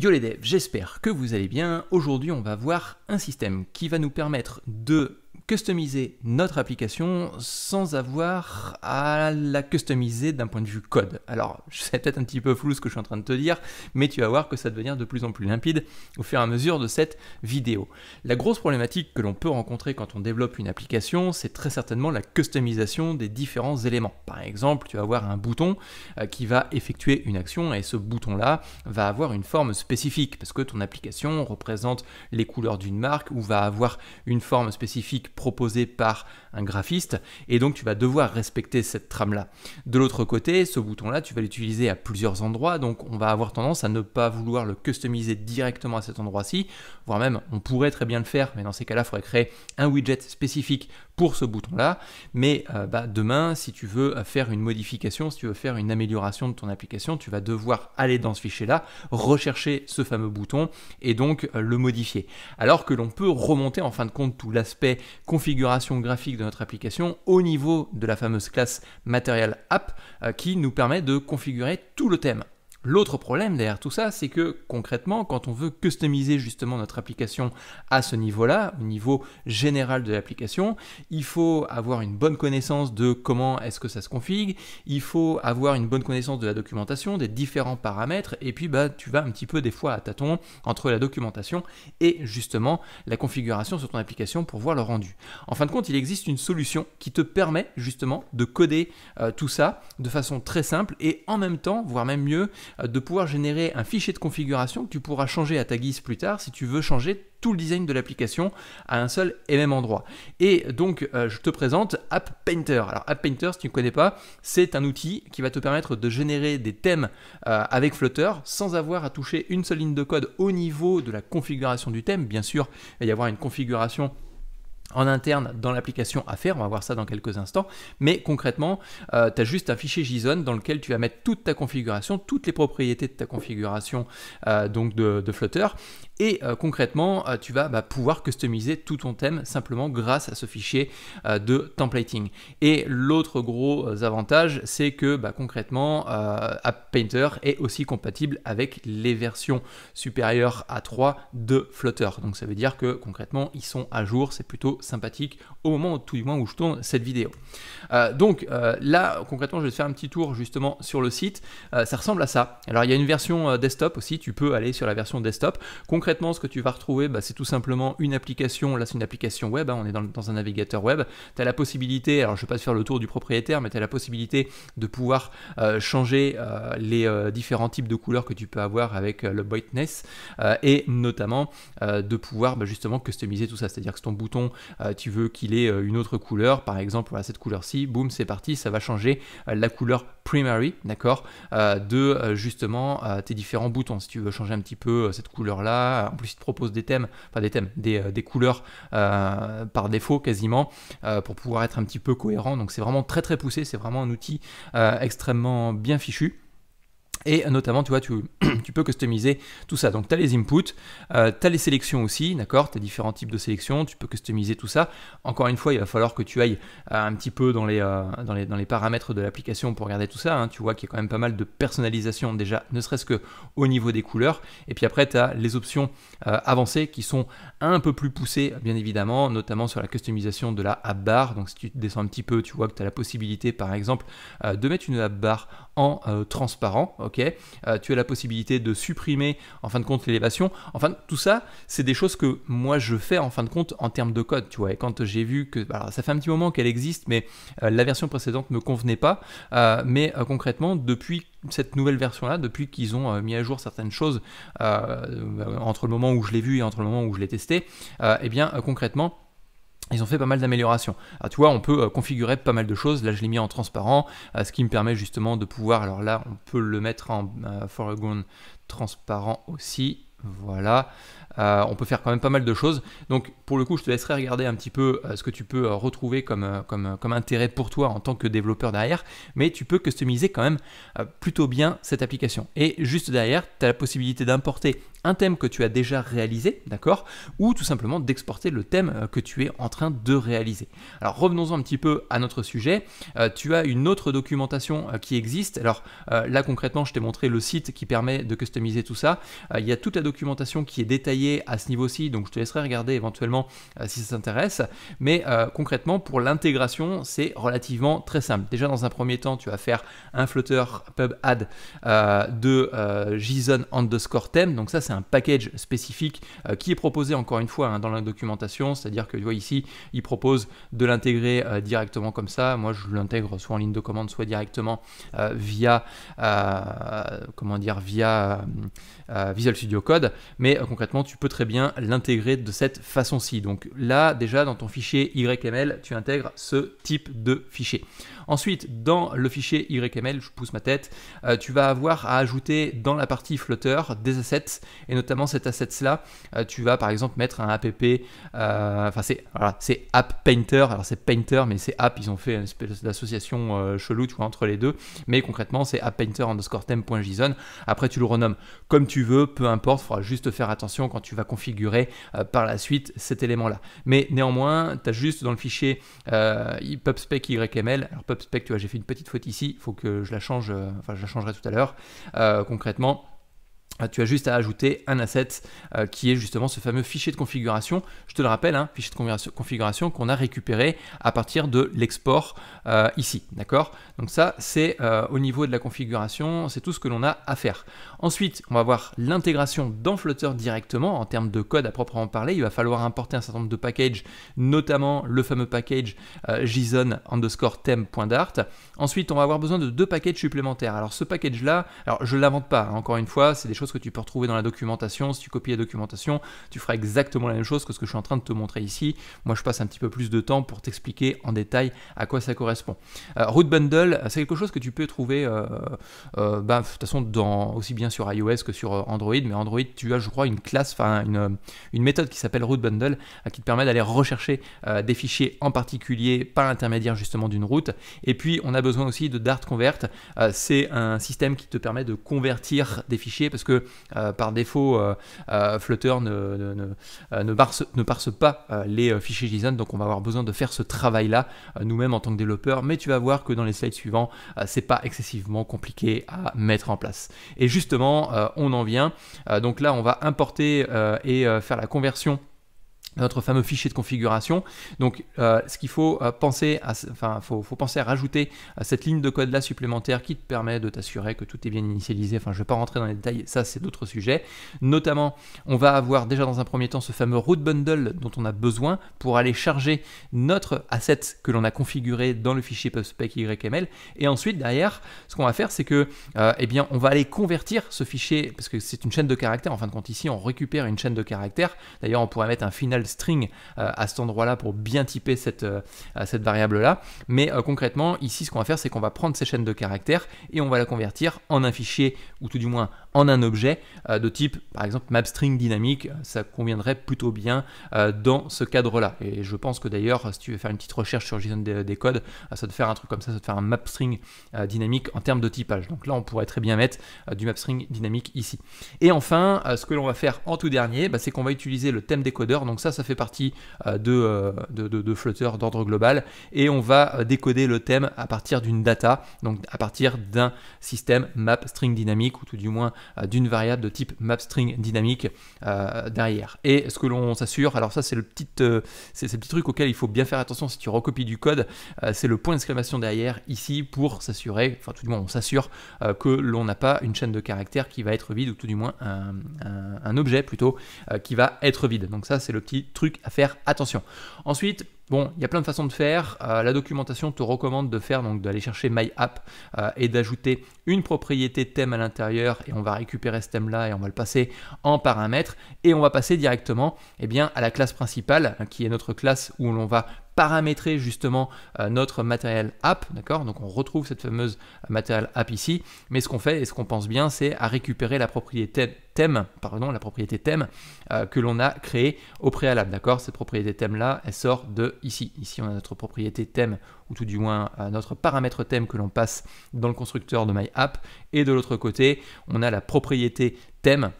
Yo les devs, j'espère que vous allez bien. Aujourd'hui, on va voir un système qui va nous permettre de customiser notre application sans avoir à la customiser d'un point de vue code. Alors, c'est peut-être un petit peu flou ce que je suis en train de te dire, mais tu vas voir que ça va devenir de plus en plus limpide au fur et à mesure de cette vidéo. La grosse problématique que l'on peut rencontrer quand on développe une application, c'est très certainement la customisation des différents éléments. Par exemple, tu vas avoir un bouton euh, qui va effectuer une action et ce bouton-là va avoir une forme spécifique parce que ton application représente les couleurs d'une marque ou va avoir une forme spécifique proposé par un graphiste, et donc tu vas devoir respecter cette trame-là. De l'autre côté, ce bouton-là, tu vas l'utiliser à plusieurs endroits, donc on va avoir tendance à ne pas vouloir le customiser directement à cet endroit-ci, voire même on pourrait très bien le faire, mais dans ces cas-là, il faudrait créer un widget spécifique pour ce bouton-là. Mais euh, bah, demain, si tu veux euh, faire une modification, si tu veux faire une amélioration de ton application, tu vas devoir aller dans ce fichier-là, rechercher ce fameux bouton et donc euh, le modifier. Alors que l'on peut remonter en fin de compte tout l'aspect configuration graphique de notre application au niveau de la fameuse classe Material App qui nous permet de configurer tout le thème. L'autre problème derrière tout ça, c'est que concrètement, quand on veut customiser justement notre application à ce niveau-là, au niveau général de l'application, il faut avoir une bonne connaissance de comment est-ce que ça se configure, il faut avoir une bonne connaissance de la documentation, des différents paramètres, et puis bah, tu vas un petit peu des fois à tâtons entre la documentation et justement la configuration sur ton application pour voir le rendu. En fin de compte, il existe une solution qui te permet justement de coder euh, tout ça de façon très simple et en même temps, voire même mieux, de pouvoir générer un fichier de configuration que tu pourras changer à ta guise plus tard si tu veux changer tout le design de l'application à un seul et même endroit. Et donc, euh, je te présente App Painter. Alors, App Painter, si tu ne connais pas, c'est un outil qui va te permettre de générer des thèmes euh, avec Flutter sans avoir à toucher une seule ligne de code au niveau de la configuration du thème. Bien sûr, il va y avoir une configuration en interne dans l'application à faire, on va voir ça dans quelques instants, mais concrètement, euh, tu as juste un fichier JSON dans lequel tu vas mettre toute ta configuration, toutes les propriétés de ta configuration euh, donc de, Flutter, et euh, concrètement, tu vas bah, pouvoir customiser tout ton thème simplement grâce à ce fichier de templating. Et l'autre gros avantage, c'est que bah, concrètement, App Painter est aussi compatible avec les versions supérieures à 3 de Flutter. Donc ça veut dire que concrètement, ils sont à jour, c'est plutôt sympathique au moment tout du moins où je tourne cette vidéo. Euh, donc euh, là concrètement je vais te faire un petit tour justement sur le site, euh, ça ressemble à ça. Alors il y a une version desktop aussi, tu peux aller sur la version desktop. Concrètement ce que tu vas retrouver bah, c'est tout simplement une application, là c'est une application web, hein. on est dans, un navigateur web, tu as la possibilité, alors je ne vais pas te faire le tour du propriétaire mais tu as la possibilité de pouvoir changer les différents types de couleurs que tu peux avoir avec le brightness et notamment de pouvoir bah, justement customiser tout ça, c'est-à-dire que ton bouton euh, tu veux qu'il ait euh, une autre couleur, par exemple cette couleur-ci, boum, c'est parti, ça va changer euh, la couleur primary, de justement tes différents boutons. Si tu veux changer un petit peu cette couleur-là, en plus il te propose des thèmes, enfin des thèmes, des couleurs par défaut quasiment, pour pouvoir être un petit peu cohérent. Donc c'est vraiment très très poussé, c'est vraiment un outil extrêmement bien fichu. Et notamment, tu vois, tu, peux customiser tout ça. Donc, tu as les inputs, euh, tu as les sélections aussi, d'accord Tu as différents types de sélections, tu peux customiser tout ça. Encore une fois, il va falloir que tu ailles euh, un petit peu dans les, euh, dans dans les paramètres de l'application pour regarder tout ça. Hein. Tu vois qu'il y a quand même pas mal de personnalisation déjà, ne serait-ce que au niveau des couleurs. Et puis après, tu as les options avancées qui sont un peu plus poussées, bien évidemment, notamment sur la customisation de la app bar. Donc, si tu descends un petit peu, tu vois que tu as la possibilité, par exemple, de mettre une app bar en transparent, ok euh, tu as la possibilité de supprimer en fin de compte l'élévation. Enfin, tout ça, c'est des choses que moi je fais en fin de compte en termes de code, tu vois. Et quand j'ai vu que, bah, ça fait un petit moment qu'elle existe, mais euh, la version précédente me convenait pas. Euh, mais concrètement, depuis cette nouvelle version-là, depuis qu'ils ont mis à jour certaines choses entre le moment où je l'ai vu et entre le moment où je l'ai testé, et eh bien concrètement, ils ont fait pas mal d'améliorations. à ah, tu vois, on peut euh, configurer pas mal de choses. Là, je l'ai mis en transparent, euh, ce qui me permet justement de pouvoir. Alors là, on peut le mettre en euh, foreground transparent aussi. Voilà. on peut faire quand même pas mal de choses. Donc, pour le coup, je te laisserai regarder un petit peu ce que tu peux retrouver comme, comme, comme, intérêt pour toi en tant que développeur derrière. Mais tu peux customiser quand même plutôt bien cette application. Et juste derrière, tu as la possibilité d'importer un thème que tu as déjà réalisé, d'accord Ou tout simplement d'exporter le thème euh, que tu es en train de réaliser. Alors revenons-en un petit peu à notre sujet. Euh, tu as une autre documentation euh, qui existe. Alors là concrètement, je t'ai montré le site qui permet de customiser tout ça. il y a toute la documentation qui est détaillée à ce niveau-ci, donc je te laisserai regarder éventuellement si ça t'intéresse. Mais concrètement, pour l'intégration, c'est relativement très simple. Déjà dans un premier temps, tu vas faire un flotteur pub add de JSON underscore thème. Donc ça, c'est un package spécifique euh, qui est proposé encore une fois hein, dans la documentation, c'est-à-dire que tu vois ici, il propose de l'intégrer euh, directement comme ça. Moi, je l'intègre soit en ligne de commande, soit directement euh, via comment dire via Visual Studio Code, mais concrètement, tu peux très bien l'intégrer de cette façon-ci. Donc là, déjà dans ton fichier YML, tu intègres ce type de fichier. Ensuite, dans le fichier YML, je pousse ma tête, tu vas avoir à ajouter dans la partie flotteur des assets et notamment cet asset-là, euh, tu vas par exemple mettre un app, euh, enfin c'est app painter, alors c'est painter mais c'est app, ils ont fait une espèce d'association euh, chelou tu vois, entre les deux, mais concrètement c'est app painter underscore après tu le renommes comme tu veux, peu importe, il faudra juste faire attention quand tu vas configurer par la suite cet élément-là. Mais néanmoins, tu as juste dans le fichier pubspec yml, alors pubspec tu vois j'ai fait une petite faute ici, il faut que je la change, enfin je la changerai tout à l'heure, concrètement ah, tu as juste à ajouter un asset euh, qui est justement ce fameux fichier de configuration. Je te le rappelle, hein, fichier de configuration qu'on a récupéré à partir de l'export euh, ici. D'accord Donc ça, c'est euh, au niveau de la configuration, c'est tout ce que l'on a à faire. Ensuite, on va voir l'intégration dans Flutter directement en termes de code à proprement parler. Il va falloir importer un certain nombre de packages, notamment le fameux package JSON underscore theme.dart. Ensuite, on va avoir besoin de deux packages supplémentaires. Alors ce package-là, alors je ne l'invente pas, hein, encore une fois, c'est des choses que tu peux retrouver dans la documentation. Si tu copies la documentation, tu feras exactement la même chose que ce que je suis en train de te montrer ici. Moi, je passe un petit peu plus de temps pour t'expliquer en détail à quoi ça correspond. Euh, Root Bundle, euh, c'est quelque chose que tu peux trouver, euh, bah, de toute façon, dans, aussi bien sur iOS que sur Android. Mais Android, tu as, je crois, une classe, enfin, une, une méthode qui s'appelle Root Bundle qui te permet d'aller rechercher des fichiers en particulier par l'intermédiaire justement d'une route. Et puis, on a besoin aussi de Dart Convert. c'est un système qui te permet de convertir des fichiers parce que euh, par défaut, euh, euh, Flutter ne, ne, parse, pas les fichiers JSON, donc on va avoir besoin de faire ce travail-là nous-mêmes en tant que développeur, mais tu vas voir que dans les slides suivants, c'est pas excessivement compliqué à mettre en place. Et justement, on en vient. donc là, on va importer et faire la conversion notre fameux fichier de configuration. Donc, euh, ce qu'il faut euh, penser, à, enfin, faut, penser à rajouter euh, cette ligne de code là supplémentaire qui te permet de t'assurer que tout est bien initialisé. Enfin, je ne vais pas rentrer dans les détails, ça c'est d'autres sujets. Notamment, on va avoir déjà dans un premier temps ce fameux root bundle dont on a besoin pour aller charger notre asset que l'on a configuré dans le fichier pubspec.yml Et ensuite, derrière, ce qu'on va faire, c'est que, eh bien, on va aller convertir ce fichier parce que c'est une chaîne de caractères. En fin de compte, ici, on récupère une chaîne de caractères. D'ailleurs, on pourrait mettre un final string euh, à cet endroit-là pour bien typer cette, euh, cette variable-là. Mais euh, concrètement, ici, ce qu'on va faire, c'est qu'on va prendre ces chaînes de caractères et on va la convertir en un fichier, ou tout du moins en un objet euh, de type, par exemple, map string dynamique. Euh, ça conviendrait plutôt bien euh, dans ce cadre-là. Et je pense que d'ailleurs, si tu veux faire une petite recherche sur JSON des, codes, ça te faire un truc comme ça, ça te faire un map string dynamique en termes de typage. Donc là, on pourrait très bien mettre du map string dynamique ici. Et enfin, ce que l'on va faire en tout dernier, bah, c'est qu'on va utiliser le thème décodeur. Donc ça, ça fait partie de, de, Flutter d'ordre global. Et on va décoder le thème à partir d'une data, donc à partir d'un système map string dynamique, ou tout du moins euh, d'une variable de type string dynamique euh, derrière. Et ce que l'on s'assure, alors ça c'est le petit, euh, petit truc auquel il faut bien faire attention si tu recopies du code, c'est le point d'exclamation derrière ici pour s'assurer, enfin tout du moins on s'assure que l'on n'a pas une chaîne de caractères qui va être vide ou tout du moins un objet plutôt qui va être vide. Donc ça c'est le petit truc à faire attention. Ensuite, Bon, il y a plein de façons de faire. Euh, la documentation te recommande de faire, donc d'aller chercher My App euh, et d'ajouter une propriété thème à l'intérieur et on va récupérer ce thème-là et on va le passer en paramètres et on va passer directement eh bien, à la classe principale hein, qui est notre classe où l'on va paramétrer justement euh, notre matériel app, d'accord Donc on retrouve cette fameuse euh, matériel app ici, mais ce qu'on fait et ce qu'on pense bien, c'est à récupérer la propriété thème, pardon, la propriété thème euh, que l'on a créée au préalable, d'accord Cette propriété thème là, elle sort de ici. Ici, on a notre propriété thème, ou tout du moins notre paramètre thème que l'on passe dans le constructeur de my app et de l'autre côté, on a la propriété thème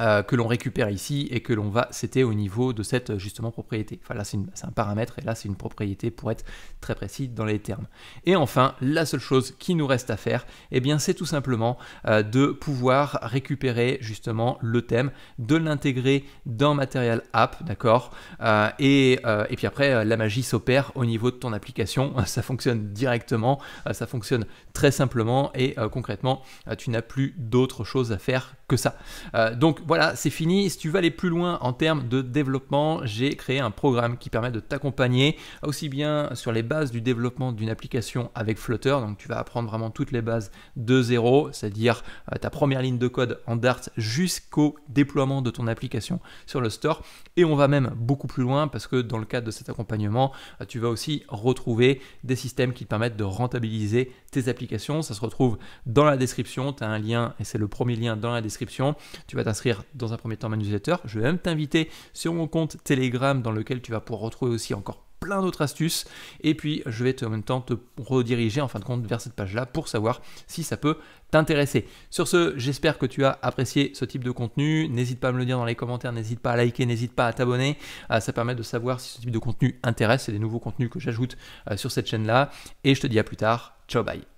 euh, que l'on récupère ici et que l'on va c'était au niveau de cette euh, justement propriété. Enfin là c'est un paramètre et là c'est une propriété pour être très précis dans les termes. Et enfin la seule chose qui nous reste à faire et eh bien c'est tout simplement euh, de pouvoir récupérer justement le thème, de l'intégrer dans Material App, d'accord et, puis après la magie s'opère au niveau de ton application, ça fonctionne directement, ça fonctionne très simplement et concrètement tu n'as plus d'autre chose à faire que ça. donc voilà, c'est fini. Si tu veux aller plus loin en termes de développement, j'ai créé un programme qui permet de t'accompagner aussi bien sur les bases du développement d'une application avec Flutter. Donc tu vas apprendre vraiment toutes les bases de zéro, c'est-à-dire euh, ta première ligne de code en Dart jusqu'au déploiement de ton application sur le store. Et on va même beaucoup plus loin parce que dans le cadre de cet accompagnement, euh, tu vas aussi retrouver des systèmes qui te permettent de rentabiliser tes applications. Ça se retrouve dans la description. Tu as un lien et c'est le premier lien dans la description. Tu vas t'inscrire dans un premier temps ma newsletter. Je vais même t'inviter sur mon compte Telegram dans lequel tu vas pouvoir retrouver aussi encore plein d'autres astuces. Et puis, je vais en même temps te rediriger en fin de compte vers cette page-là pour savoir si ça peut t'intéresser. Sur ce, j'espère que tu as apprécié ce type de contenu. N'hésite pas à me le dire dans les commentaires, n'hésite pas à liker, n'hésite pas à t'abonner. Euh, ça permet de savoir si ce type de contenu intéresse. C'est des nouveaux contenus que j'ajoute euh, sur cette chaîne-là. Et je te dis à plus tard. Ciao, bye.